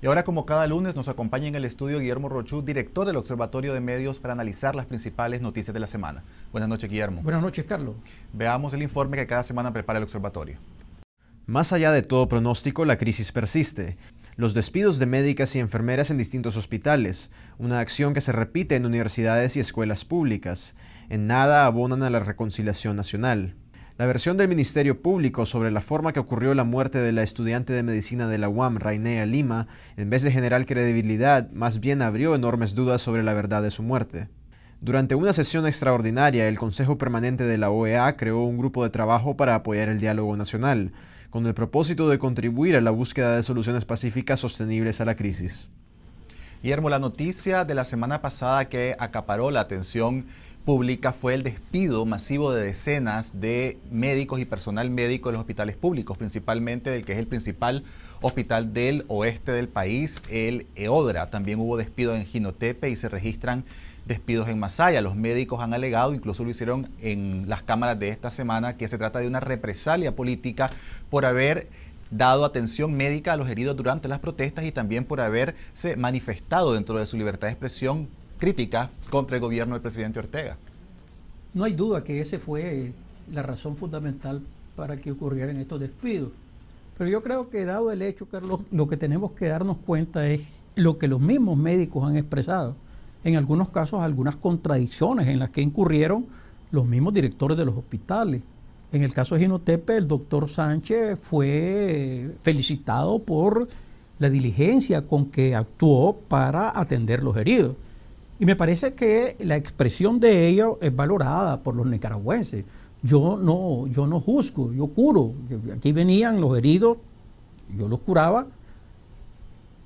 Y ahora, como cada lunes, nos acompaña en el estudio Guillermo Rochú, director del Observatorio de Medios, para analizar las principales noticias de la semana. Buenas noches, Guillermo. Buenas noches, Carlos. Veamos el informe que cada semana prepara el Observatorio. Más allá de todo pronóstico, la crisis persiste. Los despidos de médicas y enfermeras en distintos hospitales, una acción que se repite en universidades y escuelas públicas, en nada abonan a la reconciliación nacional. La versión del Ministerio Público sobre la forma que ocurrió la muerte de la estudiante de medicina de la UAM, Rainea Lima, en vez de generar credibilidad, más bien abrió enormes dudas sobre la verdad de su muerte. Durante una sesión extraordinaria, el Consejo Permanente de la OEA creó un grupo de trabajo para apoyar el diálogo nacional, con el propósito de contribuir a la búsqueda de soluciones pacíficas sostenibles a la crisis. Guillermo, la noticia de la semana pasada que acaparó la atención pública fue el despido masivo de decenas de médicos y personal médico de los hospitales públicos, principalmente del que es el principal hospital del oeste del país, el EODRA. También hubo despido en Ginotepe y se registran despidos en Masaya. Los médicos han alegado, incluso lo hicieron en las cámaras de esta semana, que se trata de una represalia política por haber dado atención médica a los heridos durante las protestas y también por haberse manifestado dentro de su libertad de expresión crítica contra el gobierno del presidente Ortega. No hay duda que esa fue la razón fundamental para que ocurrieran estos despidos. Pero yo creo que dado el hecho, Carlos, lo que tenemos que darnos cuenta es lo que los mismos médicos han expresado. En algunos casos, algunas contradicciones en las que incurrieron los mismos directores de los hospitales, en el caso de Ginotepe, el doctor Sánchez fue felicitado por la diligencia con que actuó para atender los heridos. Y me parece que la expresión de ello es valorada por los nicaragüenses. Yo no, yo no juzgo, yo curo. Aquí venían los heridos, yo los curaba,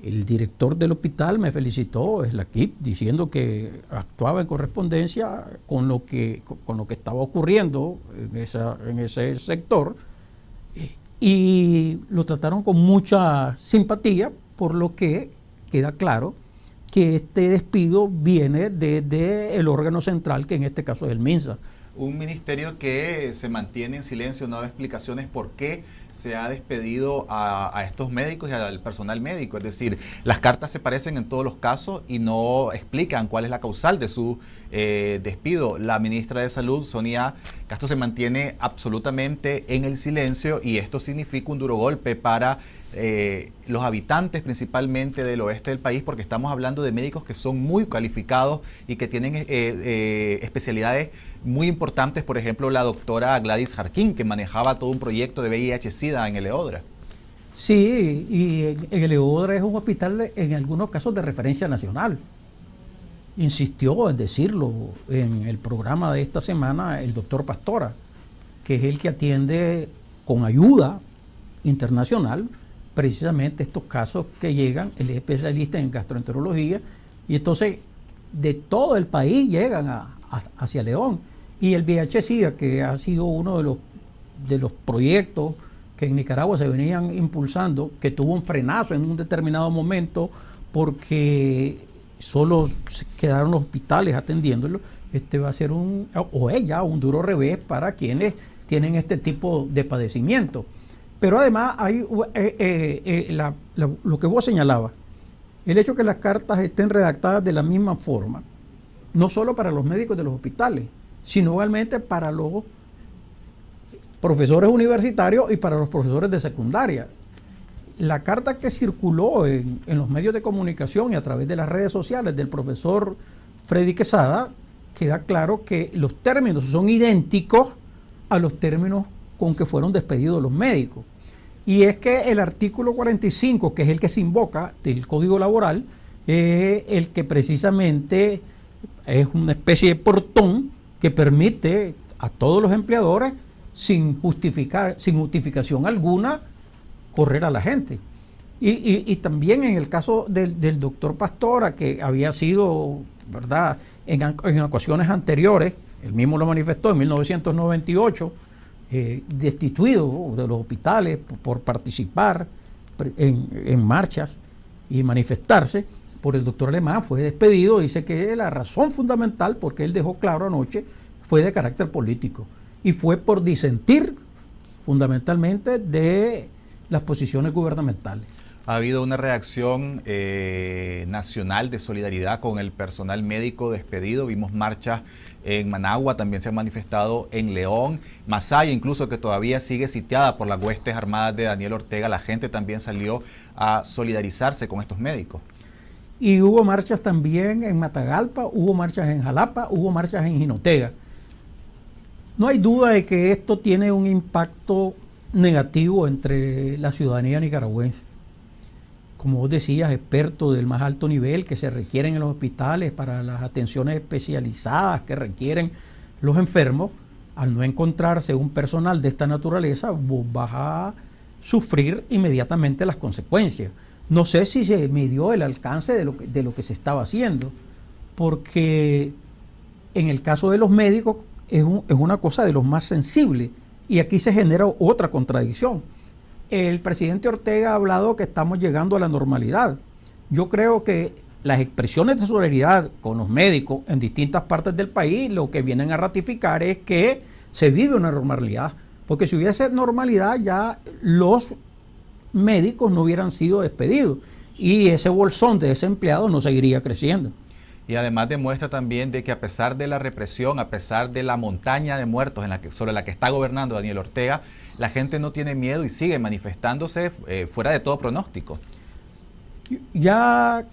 el director del hospital me felicitó, es la KIP, diciendo que actuaba en correspondencia con lo que, con lo que estaba ocurriendo en, en ese sector eh, y lo trataron con mucha simpatía, por lo que queda claro que este despido viene desde el órgano central, que en este caso es el MINSA un ministerio que se mantiene en silencio, no da explicaciones por qué se ha despedido a, estos médicos y al personal médico. Es decir, las cartas se parecen en todos los casos y no explican cuál es la causal de su eh, despido. La ministra de Salud, Sonia Castro, se mantiene absolutamente en el silencio y esto significa un duro golpe para eh, los habitantes principalmente del oeste del país, porque estamos hablando de médicos que son muy calificados y que tienen eh, eh, especialidades muy importantes, por ejemplo la doctora Gladys Jarquín, que manejaba todo un proyecto de VIH-Sida en Eleodra. Sí, y en Eleodra es un hospital en algunos casos de referencia nacional. Insistió en decirlo en el programa de esta semana el doctor Pastora, que es el que atiende con ayuda internacional precisamente estos casos que llegan, el especialista en gastroenterología, y entonces de todo el país llegan hacia León. Y el VIH-Sida, que ha sido uno de los, de los proyectos que en Nicaragua se venían impulsando, que tuvo un frenazo en un determinado momento porque solo quedaron los hospitales atendiéndolo, este va a ser un, o ella, un duro revés para quienes tienen este tipo de padecimiento. Pero además hay eh, eh, eh, lo que vos señalabas, el hecho que las cartas estén redactadas de la misma forma, no solo para los médicos de los hospitales, sino igualmente para los profesores universitarios y para los profesores de secundaria. La carta que circuló en, en, los medios de comunicación y a través de las redes sociales del profesor Freddy Quesada, queda claro que los términos son idénticos a los términos con que fueron despedidos los médicos. Y es que el artículo 45, que es el que se invoca del Código Laboral, es eh, el que precisamente es una especie de portón que permite a todos los empleadores, sin, justificar, sin justificación alguna, correr a la gente. Y, y, también en el caso del, del, doctor Pastora, que había sido, ¿verdad?, en, en ocasiones anteriores, él mismo lo manifestó en 1998, eh, destituido de los hospitales por, participar en, en, marchas y manifestarse. Por el doctor Alemán fue despedido. Dice que la razón fundamental, porque él dejó claro anoche, fue de carácter político y fue por disentir fundamentalmente de las posiciones gubernamentales ha habido una reacción eh, nacional de solidaridad con el personal médico despedido. Vimos marchas en Managua, también se han manifestado en León, Masaya incluso que todavía sigue sitiada por las huestes armadas de Daniel Ortega. La gente también salió a solidarizarse con estos médicos. Y hubo marchas también en Matagalpa, hubo marchas en Jalapa, hubo marchas en Jinotega. No hay duda de que esto tiene un impacto negativo entre la ciudadanía nicaragüense como vos decías, expertos del más alto nivel que se requieren en los hospitales para las atenciones especializadas que requieren los enfermos, al no encontrarse un personal de esta naturaleza, vos vas a sufrir inmediatamente las consecuencias. No sé si se midió el alcance de lo que, se estaba haciendo, porque en el caso de los médicos es, es una cosa de los más sensibles y aquí se genera otra contradicción el presidente Ortega ha hablado que estamos llegando a la normalidad. Yo creo que las expresiones de solidaridad con los médicos en distintas partes del país lo que vienen a ratificar es que se vive una normalidad. Porque si hubiese normalidad ya los médicos no hubieran sido despedidos y ese bolsón de desempleados no seguiría creciendo y además demuestra también de que a pesar de la represión, a pesar de la montaña de muertos sobre la que está gobernando Daniel Ortega, la gente no tiene miedo y sigue manifestándose eh, fuera de todo pronóstico. Ya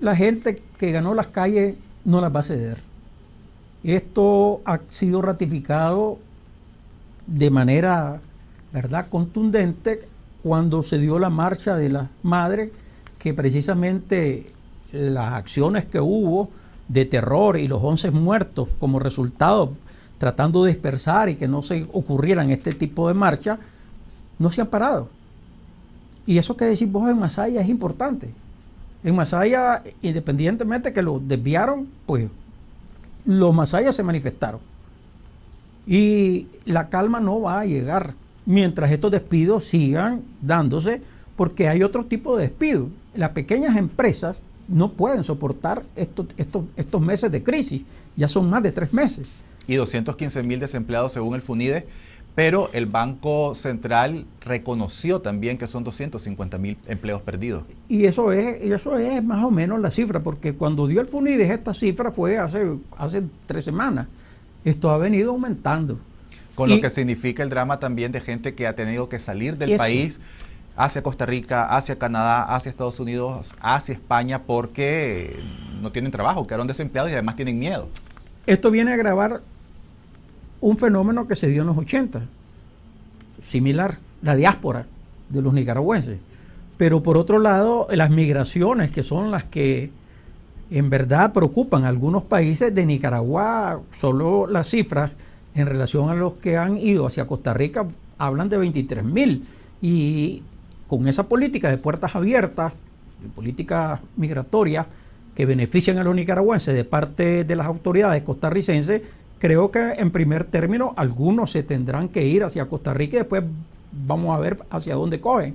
la gente que ganó las calles no las va a ceder. Esto ha sido ratificado de manera ¿verdad? contundente cuando se dio la marcha de las madres que precisamente las acciones que hubo de terror y los 11 muertos como resultado, tratando de dispersar y que no se ocurrieran este tipo de marcha no se han parado. Y eso que decís vos en Masaya es importante. En Masaya, independientemente que lo desviaron, pues los Masaya se manifestaron. Y la calma no va a llegar mientras estos despidos sigan dándose, porque hay otro tipo de despido. Las pequeñas empresas no pueden soportar estos, meses de crisis. Ya son más de tres meses. Y 215 mil desempleados según el FUNIDE, pero el Banco Central reconoció también que son 250 mil empleos perdidos. Y eso es, eso es más o menos la cifra, porque cuando dio el FUNIDE esta cifra fue hace, hace tres semanas. Esto ha venido aumentando. Con lo que significa el drama también de gente que ha tenido que salir del país hacia Costa Rica, hacia Canadá, hacia Estados Unidos, hacia España, porque no tienen trabajo, quedaron desempleados y además tienen miedo. Esto viene a agravar un fenómeno que se dio en los 80, similar, la diáspora de los nicaragüenses. Pero por otro lado, las migraciones, que son las que en verdad preocupan a algunos países de Nicaragua, solo las cifras en relación a los que han ido hacia Costa Rica hablan de 23 mil. Y con esa política de puertas abiertas, política migratoria, que benefician a los nicaragüenses de parte de las autoridades costarricenses, creo que en primer término algunos se tendrán que ir hacia Costa Rica y después vamos a ver hacia dónde cogen.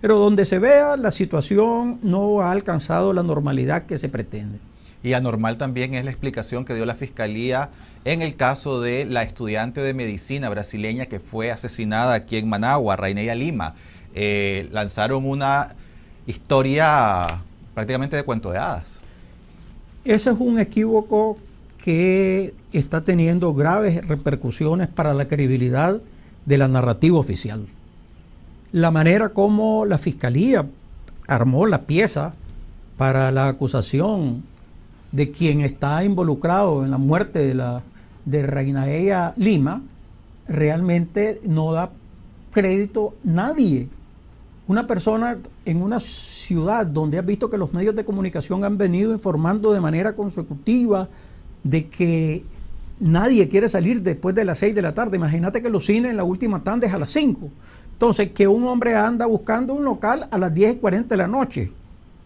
Pero donde se vea, la situación no ha alcanzado la normalidad que se pretende. Y anormal también es la explicación que dio la Fiscalía en el caso de la estudiante de medicina brasileña que fue asesinada aquí en Managua, Raineya Lima. Eh, lanzaron una historia prácticamente de cuento de hadas. Ese es un equívoco que está teniendo graves repercusiones para la credibilidad de la narrativa oficial. La manera como la fiscalía armó la pieza para la acusación de quien está involucrado en la muerte de, la, de Reina Ella Lima, realmente no da crédito nadie una persona en una ciudad donde ha visto que los medios de comunicación han venido informando de manera consecutiva de que nadie quiere salir después de las 6 de la tarde. Imagínate que los cines en la última tanda es a las 5. Entonces, que un hombre anda buscando un local a las 10 y 40 de la noche.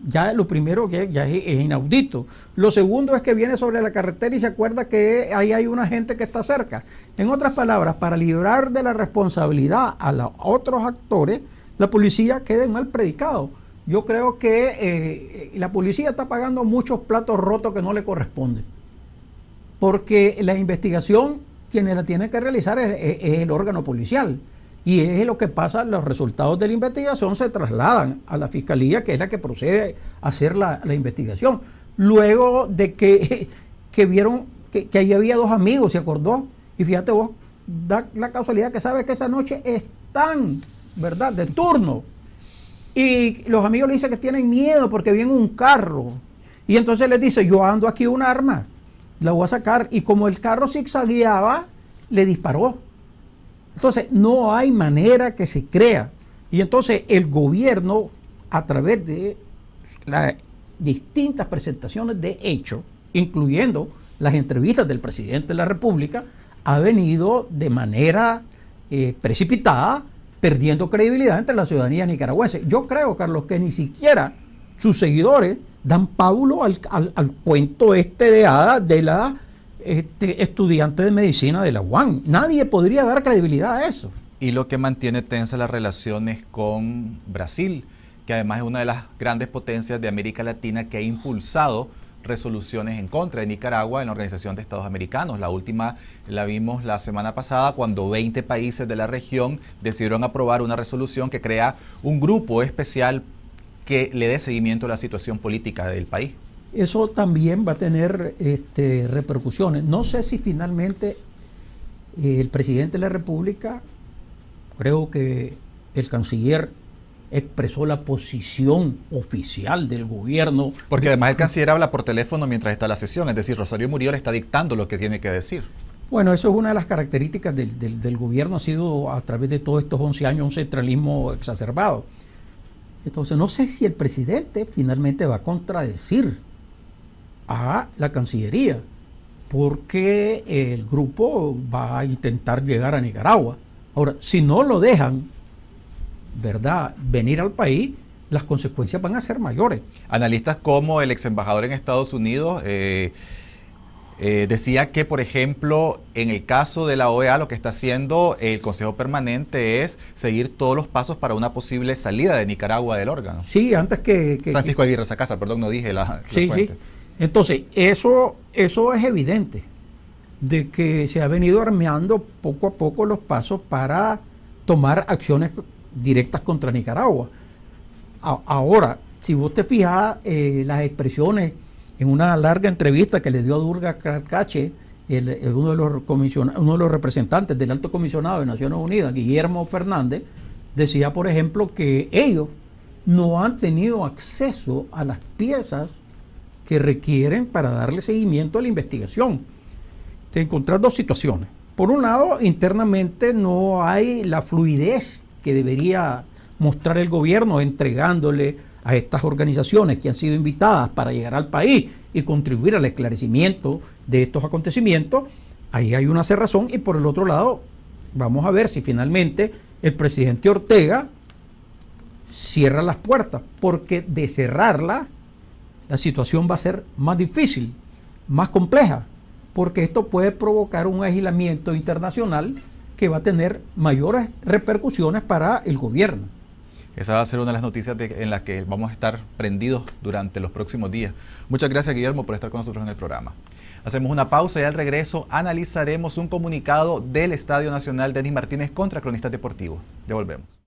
Ya lo primero que ya es, es, inaudito. Lo segundo es que viene sobre la carretera y se acuerda que ahí hay una gente que está cerca. En otras palabras, para librar de la responsabilidad a los otros actores, la policía quede mal predicado. Yo creo que eh, eh, la policía está pagando muchos platos rotos que no le corresponden. Porque la investigación, quien la tiene que realizar es, el órgano policial. Y es lo que pasa, los resultados de la investigación se trasladan a la fiscalía, que es la que procede a hacer la, investigación. Luego de que, vieron que, que, ahí había dos amigos, ¿se acordó? Y fíjate vos, da la casualidad que sabes que esa noche están ¿verdad? De turno. Y los amigos le dicen que tienen miedo porque viene un carro. Y entonces les dice, yo ando aquí un arma, la voy a sacar. Y como el carro zigzagueaba, le disparó. Entonces, no hay manera que se crea. Y entonces el gobierno, a través de las distintas presentaciones de hecho, incluyendo las entrevistas del presidente de la República, ha venido de manera eh, precipitada perdiendo credibilidad entre la ciudadanía nicaragüense. Yo creo, Carlos, que ni siquiera sus seguidores dan pábulo al, cuento este de Ada, de la este, estudiante de medicina de la UAN. Nadie podría dar credibilidad a eso. Y lo que mantiene tensa las relaciones con Brasil, que además es una de las grandes potencias de América Latina que ha impulsado resoluciones en contra de Nicaragua en la Organización de Estados Americanos. La última la vimos la semana pasada cuando 20 países de la región decidieron aprobar una resolución que crea un grupo especial que le dé seguimiento a la situación política del país. Eso también va a tener este, repercusiones. No sé si finalmente eh, el presidente de la República, creo que el canciller expresó la posición oficial del gobierno. Porque además el canciller habla por teléfono mientras está la sesión, es decir, Rosario Murillo está dictando lo que tiene que decir. Bueno, eso es una de las características del, del gobierno, ha sido a través de todos estos 11 años un centralismo exacerbado. Entonces, no sé si el presidente finalmente va a contradecir a la Cancillería, porque el grupo va a intentar llegar a Nicaragua. Ahora, si no lo dejan, ¿verdad?, venir al país, las consecuencias van a ser mayores. Analistas como el ex embajador en Estados Unidos eh, eh, decía que, por ejemplo, en el caso de la OEA, lo que está haciendo el Consejo Permanente es seguir todos los pasos para una posible salida de Nicaragua del órgano. Sí, antes que. Francisco Aguirre Sacasa, perdón, no dije la. sí, sí. Entonces, eso, eso es evidente de que se ha venido armeando poco a poco los pasos para tomar acciones directas contra Nicaragua. ahora, si vos te fijas eh, las expresiones en una larga entrevista que le dio a Durga Carcache, uno, de los uno de los representantes del alto comisionado de Naciones Unidas, Guillermo Fernández, decía, por ejemplo, que ellos no han tenido acceso a las piezas que requieren para darle seguimiento a la investigación. Te encontrás dos situaciones. Por un lado, internamente no hay la fluidez que debería mostrar el gobierno entregándole a estas organizaciones que han sido invitadas para llegar al país y contribuir al esclarecimiento de estos acontecimientos, ahí hay una cerrazón y por el otro lado, vamos a ver si finalmente el presidente Ortega cierra las puertas, porque de cerrarlas la situación va a ser más difícil, más compleja, porque esto puede provocar un aislamiento internacional que va a tener mayores repercusiones para el gobierno. Esa va a ser una de las noticias en las que vamos a estar prendidos durante los próximos días. Muchas gracias Guillermo por estar con nosotros en el programa. Hacemos una pausa y al regreso analizaremos un comunicado del Estadio Nacional Denis Martínez contra Cronistas Deportivos. Ya volvemos.